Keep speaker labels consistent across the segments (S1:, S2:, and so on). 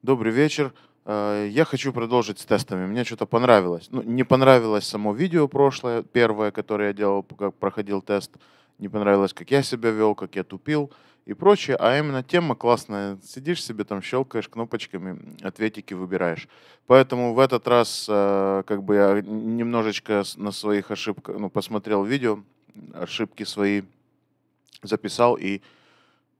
S1: Добрый вечер. Э, я хочу продолжить с тестами. Мне что-то понравилось. Ну, не понравилось само видео прошлое, первое, которое я делал, как проходил тест. Не понравилось, как я себя вел, как я тупил и прочее. А именно тема классная. Сидишь себе там, щелкаешь кнопочками, ответики выбираешь. Поэтому в этот раз э, как бы я немножечко на своих ошибках, ну, посмотрел видео, ошибки свои записал и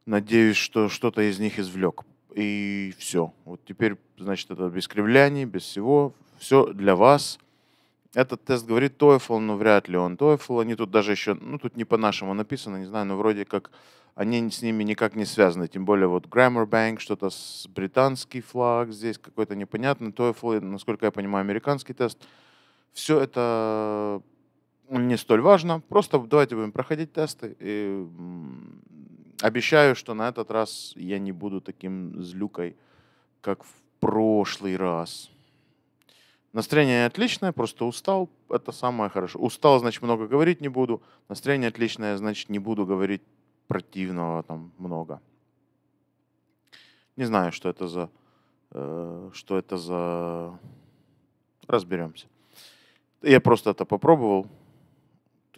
S1: надеюсь, что что-то из них извлек. И все. Вот теперь, значит, это без кривляний, без всего. Все для вас. Этот тест говорит TOEFL, но вряд ли он TOEFL. Они тут даже еще, ну тут не по-нашему написано, не знаю, но вроде как они с ними никак не связаны. Тем более вот Grammar Bank, что-то с британский флаг здесь какой-то непонятный. TOEFL, насколько я понимаю, американский тест. Все это не столь важно. Просто давайте будем проходить тесты и Обещаю, что на этот раз я не буду таким злюкой, как в прошлый раз. Настроение отличное, просто устал. Это самое хорошо. Устал, значит, много говорить не буду. Настроение отличное, значит, не буду говорить противного там много. Не знаю, что это за... Э, что это за... Разберемся. Я просто это попробовал.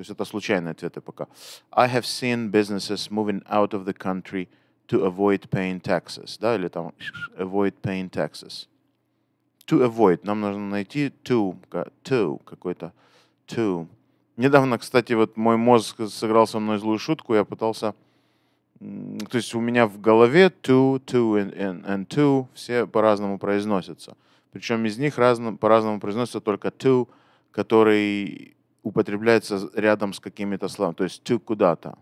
S1: То есть это случайные ответы пока. I have seen businesses moving out of the country to avoid paying taxes. Да, или там avoid paying taxes. To avoid. Нам нужно найти to, to какой-то to. Недавно, кстати, вот мой мозг сыграл со мной злую шутку. Я пытался... То есть у меня в голове to, to and, and, and to все по-разному произносятся. Причем из них разно, по-разному произносится только to, который употребляется рядом с какими-то словами, то есть to куда-то.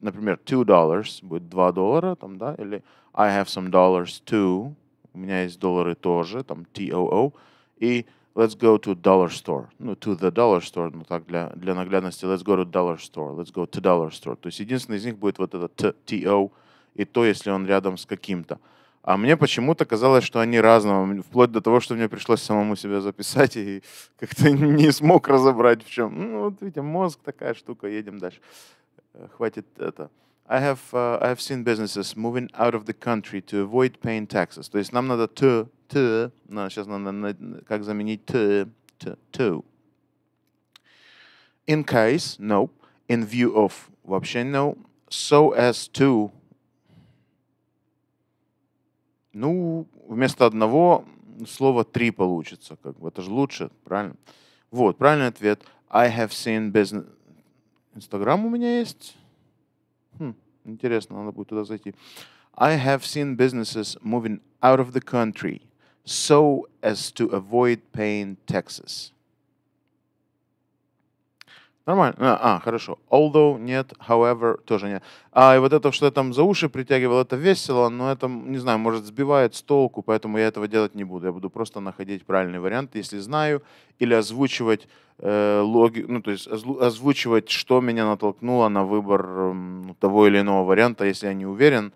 S1: Например, two dollars будет два доллара, там, да, или I have some dollars too, у меня есть доллары тоже, там, T-O-O, и let's go to dollar store, ну, to the dollar store, ну, так, для, для наглядности, let's go to dollar store, let's go to dollar store. То есть единственный из них будет вот этот T-O, и то, если он рядом с каким-то. А мне почему-то казалось, что они разного, вплоть до того, что мне пришлось самому себя записать и как-то не смог разобрать, в чем. Ну, вот видите, мозг такая штука, едем дальше. Э, хватит это. I have, uh, I have seen businesses moving out of the country to avoid paying taxes. То есть нам надо to, to, no, сейчас надо как заменить to, to, to. In case, no. In view of, вообще no. So as to, ну, вместо одного слова три получится. Как бы. Это же лучше, правильно? Вот, правильный ответ. I have seen business... Инстаграм у меня есть? Хм, интересно, надо будет туда зайти. I have seen businesses moving out of the country so as to avoid paying taxes. Нормально. А, а, хорошо. Although нет, however тоже нет. А и вот это, что я там за уши притягивал, это весело, но это, не знаю, может сбивает с толку, поэтому я этого делать не буду. Я буду просто находить правильный вариант, если знаю, или озвучивать э, логи, ну то есть озвучивать, что меня натолкнуло на выбор э, того или иного варианта, если я не уверен,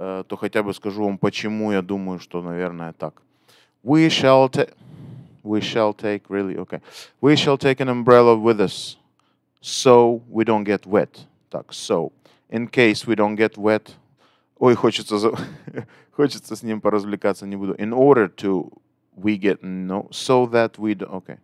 S1: э, то хотя бы скажу вам, почему я думаю, что, наверное, так. We shall take, we shall take really, okay. We shall take an umbrella with us. so we don't get wet. Так, so. In case we don't get wet. Ой, хочется, хочется с ним поразвлекаться, не буду. In order to we get no, so that we do, not okay.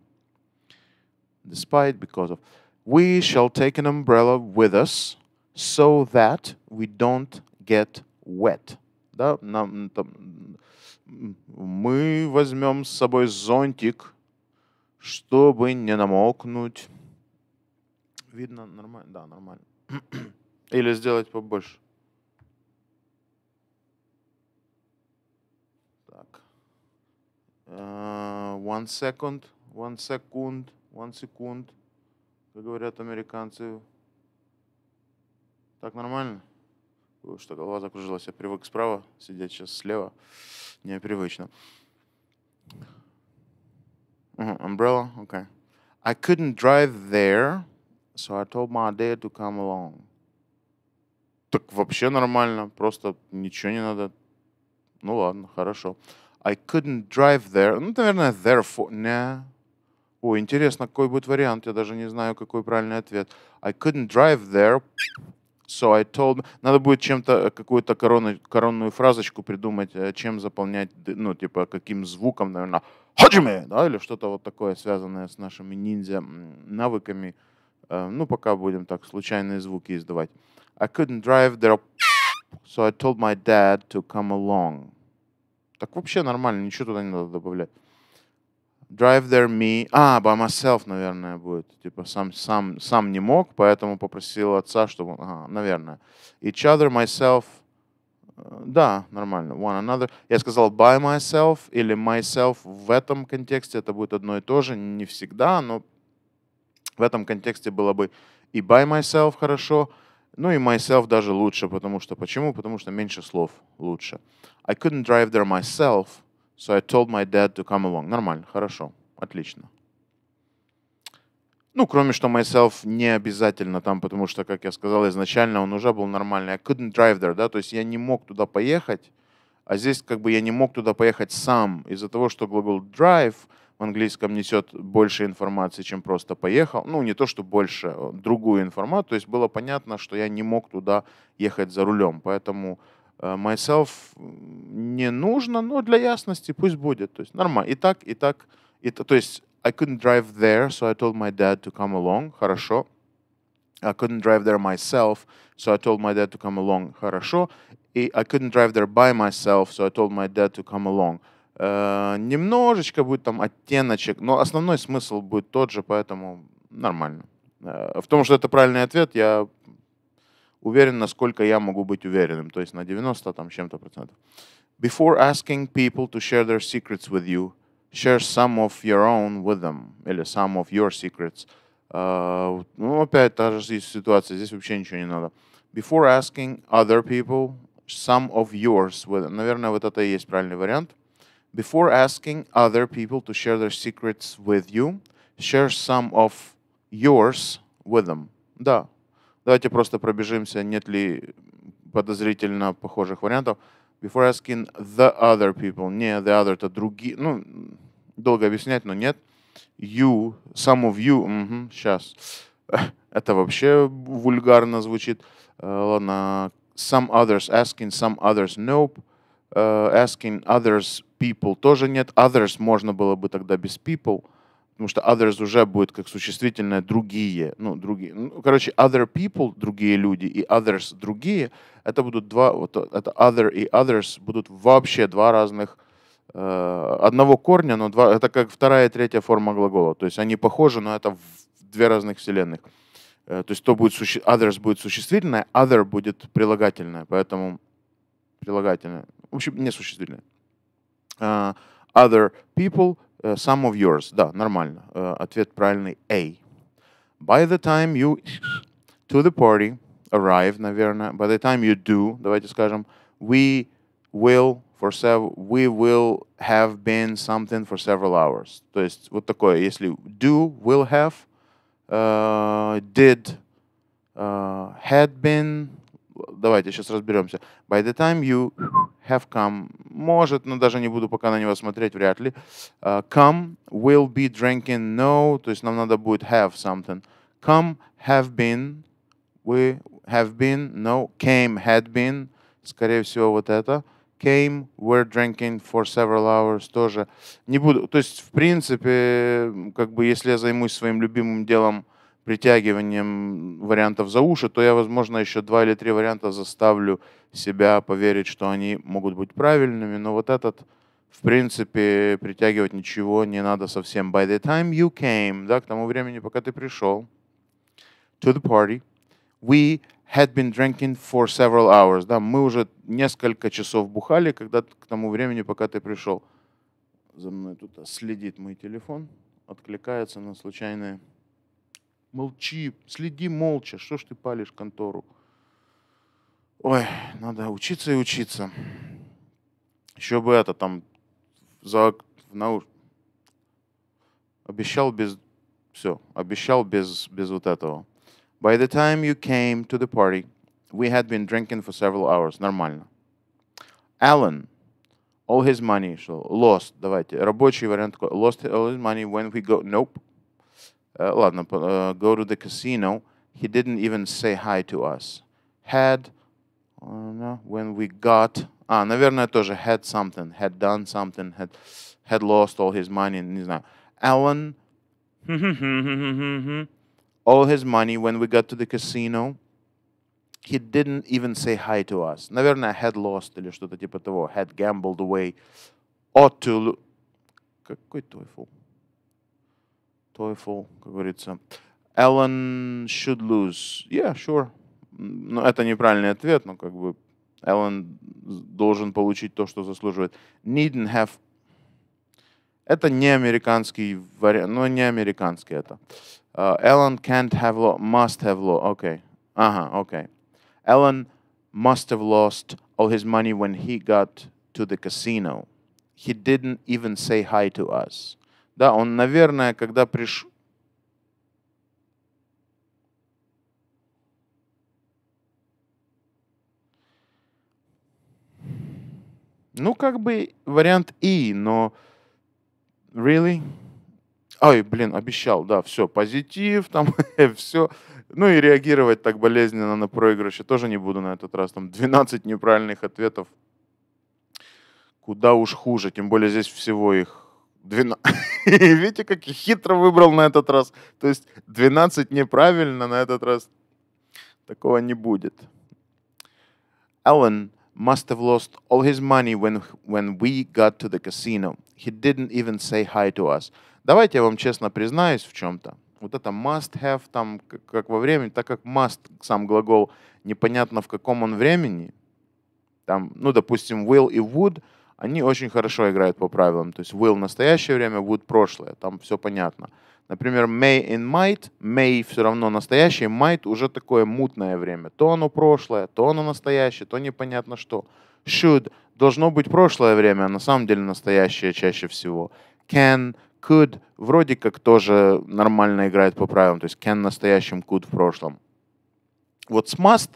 S1: Despite, because of. We shall take an umbrella with us so that we don't get wet. Да, нам, там, мы возьмем с собой зонтик, чтобы не намокнуть. Видно нормально? Да, нормально. Или сделать побольше. Так. Uh, one second, one second, one second. Как говорят американцы. Так нормально? Ой, что голова закружилась. Я привык справа сидеть сейчас слева. Непривычно. Uh -huh, umbrella, okay. I couldn't drive there. So I told my dad to come along. Так вообще нормально, просто ничего не надо. Ну ладно, хорошо. I couldn't drive there. Ну, наверное, therefore. Не. О, интересно, какой будет вариант. Я даже не знаю, какой правильный ответ. I couldn't drive there. So I told... Надо будет чем-то, э, какую-то коронную, коронную фразочку придумать, э, чем заполнять, ну, типа, каким звуком, наверное, хаджиме, да, или что-то вот такое, связанное с нашими ниндзя навыками. Э, ну, пока будем так случайные звуки издавать. I couldn't drive there, so I told my dad to come along. Так вообще нормально, ничего туда не надо добавлять. Drive there me. А, by myself, наверное, будет. Типа сам, сам, сам не мог, поэтому попросил отца, чтобы... Ага, наверное. Each other, myself. Э, да, нормально. One another. Я сказал by myself или myself в этом контексте. Это будет одно и то же. Не всегда, но в этом контексте было бы и by myself хорошо, ну и myself даже лучше, потому что почему? Потому что меньше слов лучше. I couldn't drive there myself, so I told my dad to come along. Нормально, хорошо, отлично. Ну, кроме что myself не обязательно там, потому что, как я сказал изначально, он уже был нормальный. I couldn't drive there, да, то есть я не мог туда поехать, а здесь как бы я не мог туда поехать сам из-за того, что глагол drive — в английском несет больше информации, чем просто поехал. Ну, не то, что больше, а другую информацию. То есть было понятно, что я не мог туда ехать за рулем. Поэтому э, myself не нужно, но для ясности пусть будет. То есть нормально. И так, и так. И, то есть I couldn't drive there, so I told my dad to come along. Хорошо. I couldn't drive there myself, so I told my dad to come along. Хорошо. И I couldn't drive there by myself, so I told my dad to come along. Э, немножечко будет там оттеночек, но основной смысл будет тот же, поэтому нормально. Э, в том, что это правильный ответ, я уверен, насколько я могу быть уверенным, то есть на 90 там чем-то процентов. Before asking people to share their secrets with you, share some of your own with them, или some of your secrets. Uh, ну, опять та же ситуация, здесь вообще ничего не надо. Before asking other people, some of yours Наверное, вот это и есть правильный вариант. Uh, Before asking other people to share their secrets with you, share some of yours with them. Да. Давайте просто пробежимся, нет ли подозрительно похожих вариантов. Before asking the other people. Не, the other это другие. Ну, долго объяснять, но нет. You, some of you. Угу, сейчас. Это вообще вульгарно звучит. Ладно. Some others asking, some others nope. Э, asking others people тоже нет. Others можно было бы тогда без people, потому что others уже будет как существительное другие. Ну, другие. Ну, короче, other people — другие люди и others — другие. Это будут два, вот это other и others будут вообще два разных э, одного корня, но два, это как вторая и третья форма глагола. То есть они похожи, но это две разных вселенных. Э, то есть то будет суще, others будет существительное, other будет прилагательное. Поэтому прилагательное. в общем, несуществительное. Uh, other people, uh, some of yours. Да, нормально. Uh, ответ правильный A. By the time you to the party arrive, наверное, by the time you do, давайте скажем, we will for several, we will have been something for several hours. То есть вот такое, если do, will have, uh, did, uh, had been, давайте сейчас разберемся. By the time you have come, может, но даже не буду пока на него смотреть, вряд ли. Uh, come, will be drinking, no, то есть нам надо будет have something. Come, have been, we have been, no, came, had been, скорее всего, вот это. Came, were drinking for several hours, тоже. Не буду, то есть, в принципе, как бы, если я займусь своим любимым делом, притягиванием вариантов за уши, то я, возможно, еще два или три варианта заставлю себя поверить, что они могут быть правильными. Но вот этот, в принципе, притягивать ничего не надо совсем. By the time you came, да, к тому времени, пока ты пришел, to the party, we had been drinking for several hours. Да, мы уже несколько часов бухали, когда к тому времени, пока ты пришел. За мной тут следит мой телефон, откликается на случайные молчи, следи молча, что ж ты палишь контору? Ой, надо учиться и учиться. Еще бы это там за в науш... обещал без все, обещал без без вот этого. By the time you came to the party, we had been drinking for several hours. Нормально. Alan, all his money, so lost. Давайте рабочий вариант. Lost all his money when we go. Nope. uh, ладно, uh, go to the casino, he didn't even say hi to us. Had, э, when we got, а, наверное, тоже had something, had done something, had, had lost all his money, не знаю. Alan, all his money when we got to the casino, he didn't even say hi to us. Наверное, had lost или что-то типа того, had gambled away, ought to, какой TOEFL? TOEFL, как говорится. Ellen should lose. Yeah, sure. Но это неправильный ответ, но как бы Эллен должен получить то, что заслуживает. Needn't have. Это не американский вариант, но не американский это. Uh, Ellen can't have lost, must have lost. Okay. Ага, uh -huh, okay. Ellen must have lost all his money when he got to the casino. He didn't even say hi to us. Да, он, наверное, когда пришел... Ну, как бы вариант И, но... Really? Ой, блин, обещал, да, все, позитив, там, все. Ну и реагировать так болезненно на проигрыш я тоже не буду на этот раз. Там 12 неправильных ответов. Куда уж хуже, тем более здесь всего их 12. Видите, как хитро выбрал на этот раз. То есть 12 неправильно на этот раз. Такого не будет. Alan must have lost all his money when, when we got to the casino. He didn't even say hi to us. Давайте я вам честно признаюсь в чем-то. Вот это must have, там, как, как во времени, так как must, сам глагол, непонятно в каком он времени. Там, ну, допустим, will и would – они очень хорошо играют по правилам. То есть will в настоящее время, would прошлое. Там все понятно. Например, may and might. May все равно настоящее, might уже такое мутное время. То оно прошлое, то оно настоящее, то непонятно что. Should должно быть прошлое время, а на самом деле настоящее чаще всего. Can, could вроде как тоже нормально играет по правилам. То есть can в настоящем, could в прошлом. Вот с must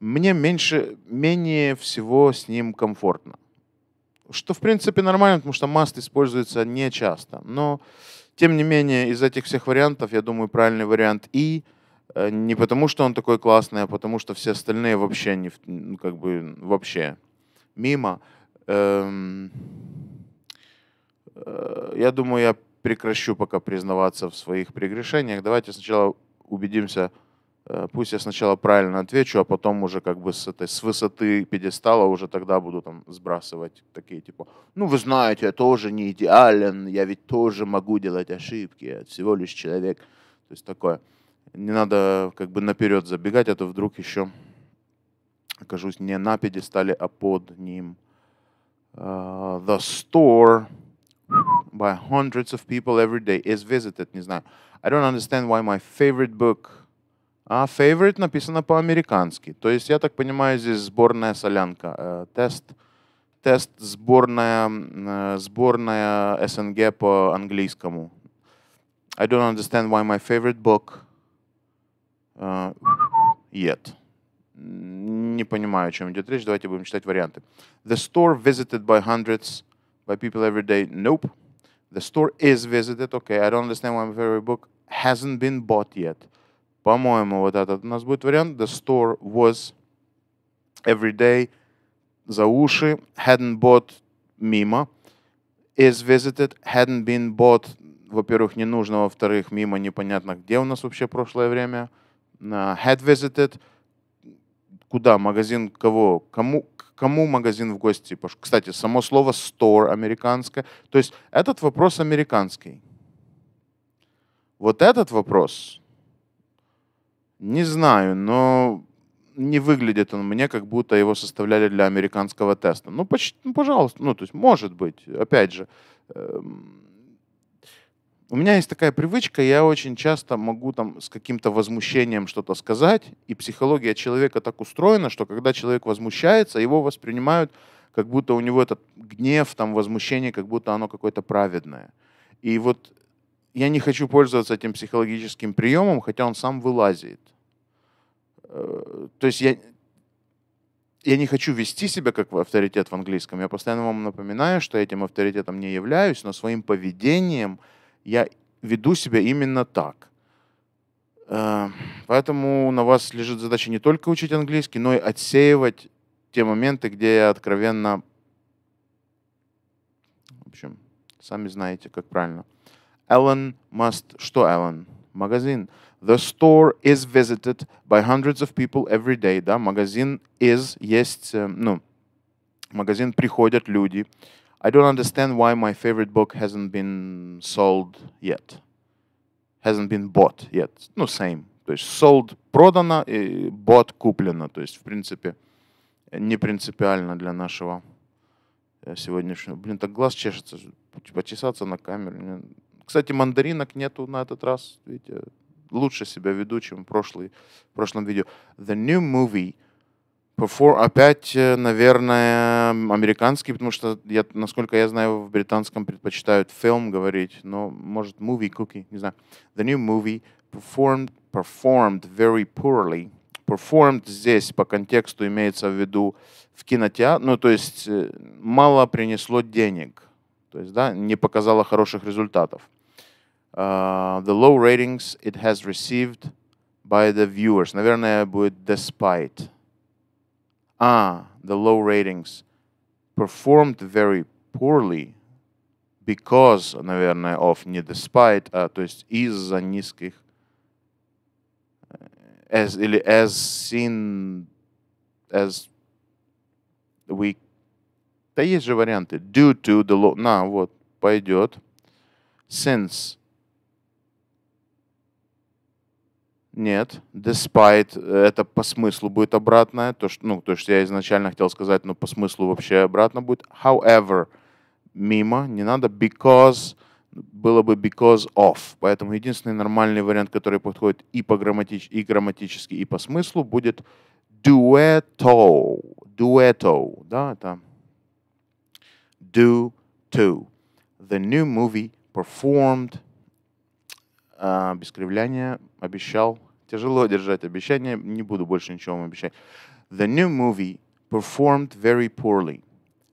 S1: мне меньше, менее всего с ним комфортно что в принципе нормально, потому что маст используется не часто. Но тем не менее, из этих всех вариантов, я думаю, правильный вариант и э, не потому, что он такой классный, а потому, что все остальные вообще не, ну, как бы вообще мимо. Эм, э, я думаю, я прекращу пока признаваться в своих прегрешениях. Давайте сначала убедимся, Э, пусть я сначала правильно отвечу, а потом уже как бы с, этой, с высоты пьедестала уже тогда буду там сбрасывать такие типа, ну вы знаете, я тоже не идеален, я ведь тоже могу делать ошибки, я всего лишь человек. То есть такое. Не надо как бы наперед забегать, а то вдруг еще окажусь не на пьедестале, а под ним. Uh, the store by hundreds of people every day is visited. Не знаю. I don't understand why my favorite book а favorite написано по-американски. То есть, я так понимаю, здесь сборная солянка. Тест, тест сборная, сборная СНГ по английскому. I don't understand why my favorite book uh, yet. Не понимаю, о чем идет речь. Давайте будем читать варианты. The store visited by hundreds by people every day. Nope. The store is visited. Okay, I don't understand why my favorite book hasn't been bought yet. По-моему, вот этот у нас будет вариант. The store was every day за уши. Hadn't bought мимо. Is visited. Hadn't been bought. Во-первых, не нужно. Во-вторых, мимо непонятно, где у нас вообще прошлое время. Uh, had visited. Куда? Магазин кого? Кому, кому магазин в гости пошел? Кстати, само слово store американское. То есть этот вопрос американский. Вот этот вопрос не знаю, но не выглядит он мне, как будто его составляли для американского теста. Ну, почти, ну, пожалуйста, ну, то есть, может быть, опять же. Эм, у меня есть такая привычка, я очень часто могу там с каким-то возмущением что-то сказать, и психология человека так устроена, что когда человек возмущается, его воспринимают, как будто у него этот гнев, там, возмущение, как будто оно какое-то праведное. И вот я не хочу пользоваться этим психологическим приемом, хотя он сам вылазит. Э, то есть я, я не хочу вести себя как авторитет в английском. Я постоянно вам напоминаю, что этим авторитетом не являюсь, но своим поведением я веду себя именно так. Э, поэтому на вас лежит задача не только учить английский, но и отсеивать те моменты, где я откровенно... В общем, сами знаете, как правильно. Эллен must... Что Эллен? Магазин. The store is visited by hundreds of people every day. Да? Магазин is, есть, э, ну, магазин приходят люди. I don't understand why my favorite book hasn't been sold yet. Hasn't been bought yet. Ну, same. То есть sold продано, и bought куплено. То есть, в принципе, не принципиально для нашего э, сегодняшнего. Блин, так глаз чешется. Почесаться на камеру. Кстати, мандаринок нету на этот раз. Видите, лучше себя веду, чем в, прошлый, в прошлом видео. The new movie Perform, опять, э, наверное, американский, потому что, я, насколько я знаю, в британском предпочитают фильм говорить, но, может, movie cookie, не знаю. The new movie performed, performed very poorly. Performed здесь по контексту имеется в виду в кинотеатр, ну, то есть э, мало принесло денег, то есть, да, не показало хороших результатов. Uh, the low ratings it has received by the viewers. Наверное, будет despite. Ah, the low ratings performed very poorly because, наверное, of не despite, а то есть из-за низких э, as или as seen as we да есть же варианты due to the low на вот пойдет since Нет, despite э, это по смыслу будет обратное, то что, ну, то что я изначально хотел сказать, но ну, по смыслу вообще обратно будет. However, мимо, не надо because, было бы because of. Поэтому единственный нормальный вариант, который подходит и, по грамматич, и грамматически, и по смыслу, будет duetto duetto да, это do to. The new movie performed, uh, без кривляния, обещал Тяжело держать обещания, не буду больше ничего вам обещать. The new movie performed very poorly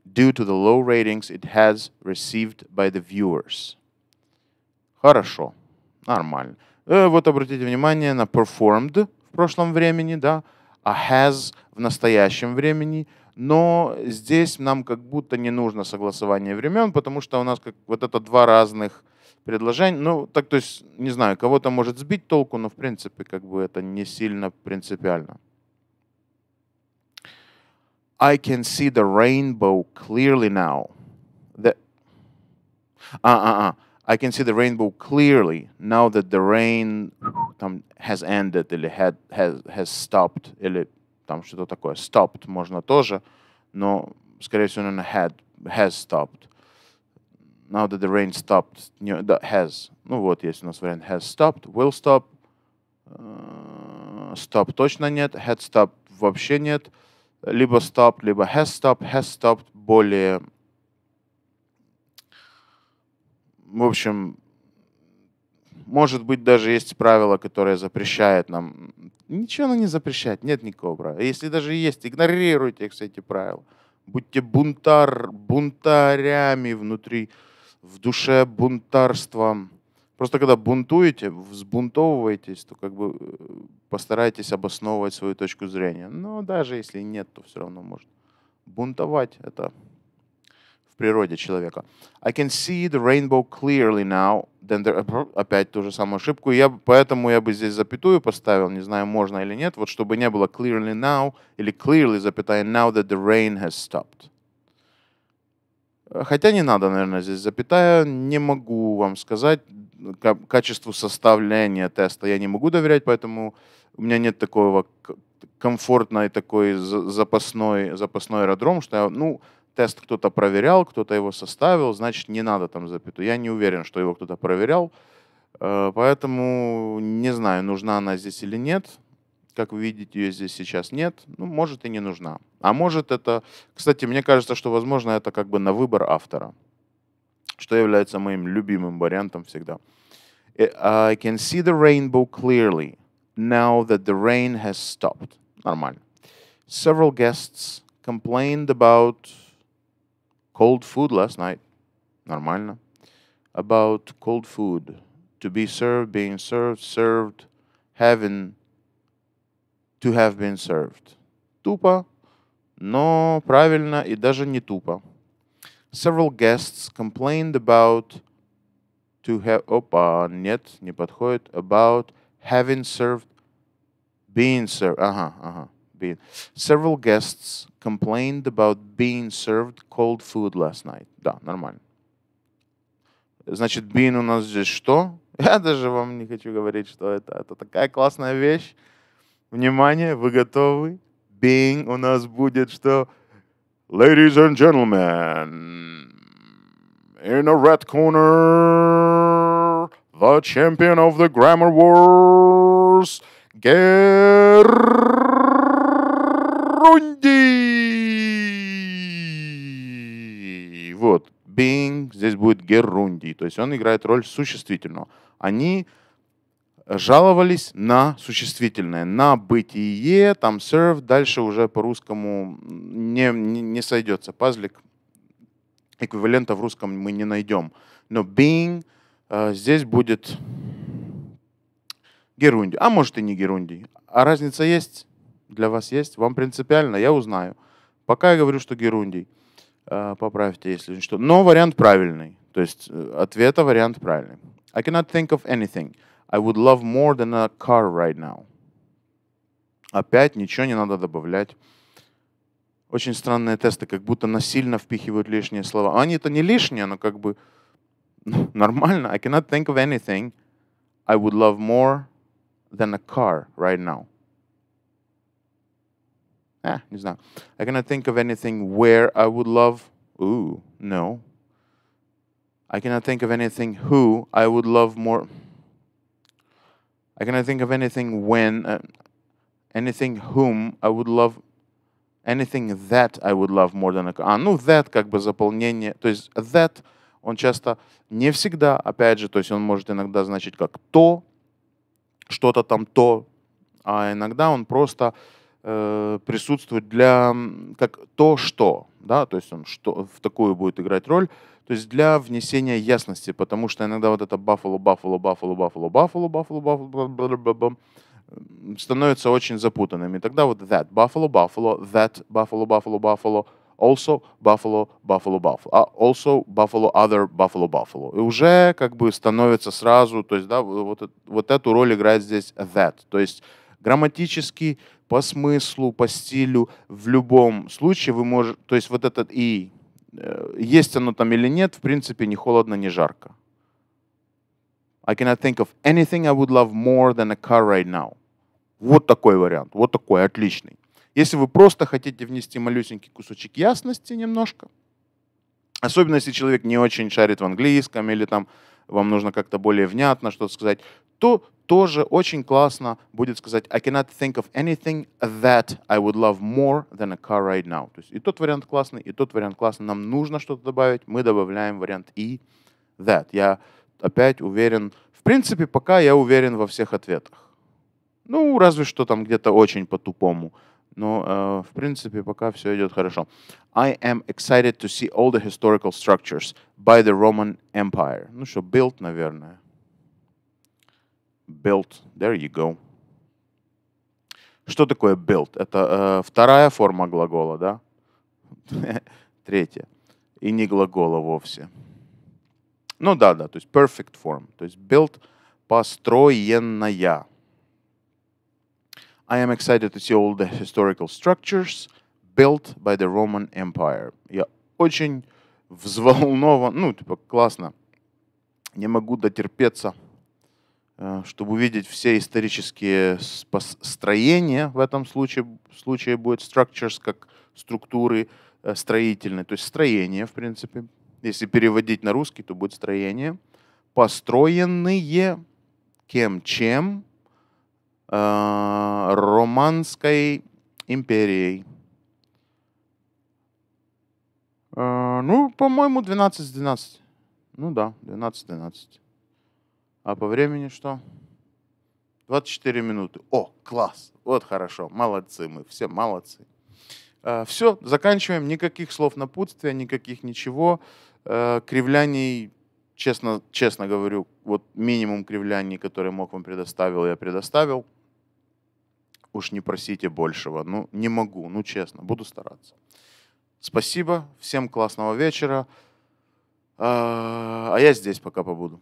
S1: due to the low ratings it has received by the viewers. Хорошо, нормально. Э, вот обратите внимание на performed в прошлом времени, да, а has в настоящем времени, но здесь нам как будто не нужно согласование времен, потому что у нас как вот это два разных предложение, Ну, так, то есть, не знаю, кого-то может сбить толку, но, в принципе, как бы это не сильно принципиально. I can see the rainbow clearly now. The... А, а, а. I can see the rainbow clearly now that the rain там, has ended или had, has, has stopped или там что-то такое. Stopped можно тоже, но, скорее всего, наверное, had, has stopped now that the rain stopped, не, да, has. Ну вот, есть у нас вариант has stopped, will stop. Uh, stop точно нет, had stopped вообще нет. Либо stopped, либо has stopped. Has stopped более... В общем, может быть, даже есть правило, которое запрещает нам. Ничего оно не запрещает, нет никакого правила. Если даже есть, игнорируйте, все эти правила. Будьте бунтар, бунтарями внутри в душе бунтарством. Просто когда бунтуете, взбунтовываетесь, то как бы э, постарайтесь обосновывать свою точку зрения. Но даже если нет, то все равно можно бунтовать. Это в природе человека. I can see the rainbow clearly now. Then there... Э, опять ту же самую ошибку. Я, поэтому я бы здесь запятую поставил. Не знаю, можно или нет. Вот чтобы не было clearly now или clearly запятая now that the rain has stopped. Э, хотя не надо, наверное, здесь запятая. Не могу вам сказать качеству составления теста. Я не могу доверять, поэтому у меня нет такого комфортной такой запасной, запасной аэродром, что я, ну, тест кто-то проверял, кто-то его составил, значит, не надо там запятую. Я не уверен, что его кто-то проверял, э, поэтому не знаю, нужна она здесь или нет. Как вы видите, ее здесь сейчас нет. Ну, может и не нужна. А может это... Кстати, мне кажется, что, возможно, это как бы на выбор автора, что является моим любимым вариантом всегда. Э, I can see the rainbow clearly now that the rain has stopped. Нормально. Several guests complained about cold food last night. Нормально. About cold food. To be served, being served, served, having to have been served. Тупо, но правильно и даже не тупо. Several guests complained about to have... Opa, нет, не подходит. About having served... Being served. Ага, ага. Being. Several guests complained about being served cold food last night. Да, нормально. Значит, being у нас здесь что? Я даже вам не хочу говорить, что это. Это такая классная вещь. Внимание, вы готовы? Бинг, у нас будет что? Ladies and gentlemen, in a red corner, the champion of the Grammar Wars, Герунди! Вот, бинг, здесь будет Герунди, то есть он играет роль существительного. Они жаловались на существительное, на бытие, там serve, дальше уже по-русскому не, не, не сойдется. Пазлик эквивалента в русском мы не найдем. Но being э, здесь будет герунди, а может и не герунди. А разница есть? Для вас есть? Вам принципиально? Я узнаю. Пока я говорю, что герундий. Э, поправьте, если что. Но вариант правильный. То есть э, ответа вариант правильный. I cannot think of anything. I would love more than a car right now. Опять ничего не надо добавлять. Очень странные тесты, как будто насильно впихивают лишние слова. они это не лишние, но как бы нормально. I cannot think of anything I would love more than a car right now. Ah, не знаю. I cannot think of anything where I would love. Ooh, no. I cannot think of anything who I would love more. I cannot think of anything when, uh, anything whom I would love, anything that I would love more than a... А, ну, that как бы заполнение, то есть that, он часто, не всегда, опять же, то есть он может иногда значить как то, что-то там то, а иногда он просто э, присутствует для, как то, что, да, то есть он что, в такую будет играть роль, то есть для внесения ясности, потому что иногда вот это баффало, баффало, баффало, баффало, баффало, баффало, баффало, становится очень запутанным. И тогда вот that, buffalo, buffalo, that, buffalo, buffalo, buffalo, also buffalo, buffalo, buffalo, also buffalo, other, buffalo, buffalo. И уже как бы становится сразу, то есть, да, вот, вот эту роль играет здесь that. То есть грамматически, по смыслу, по стилю, в любом случае вы можете, то есть вот этот и Э, есть оно там или нет, в принципе, не холодно, не жарко. I cannot think of anything I would love more than a car right now. Вот такой вариант, вот такой, отличный. Если вы просто хотите внести малюсенький кусочек ясности немножко, особенно если человек не очень шарит в английском или там вам нужно как-то более внятно что-то сказать, то тоже очень классно будет сказать I cannot think of anything that I would love more than a car right now. То есть и тот вариант классный, и тот вариант классный. Нам нужно что-то добавить, мы добавляем вариант и that. Я опять уверен, в принципе, пока я уверен во всех ответах. Ну, разве что там где-то очень по-тупому. Но, э, в принципе, пока все идет хорошо. I am excited to see all the historical structures by the Roman Empire. Ну что, built, наверное build. There you go. Что такое build? Это э, вторая форма глагола, да? Третья. И не глагола вовсе. Ну да, да, то есть perfect form. То есть build построенная. I am excited to see all the historical structures built by the Roman Empire. Я очень взволнован, ну, типа, классно. Не могу дотерпеться Э, чтобы увидеть все исторические строения, в этом случае, в случае будет structures как структуры э, строительные, то есть строение, в принципе. Если переводить на русский, то будет строение. Построенные кем-чем э, Романской империей. Э, ну, по-моему, 12-12. Ну да, 12-12. А по времени что? 24 минуты. О, класс! Вот хорошо, молодцы мы, все молодцы. Э, все, заканчиваем. Никаких слов напутствия, никаких ничего. Э, кривляний, честно, честно говорю, вот минимум кривляний, которые мог вам предоставил, я предоставил. Уж не просите большего. Ну, не могу, ну честно, буду стараться. Спасибо, всем классного вечера. Э, а я здесь пока побуду.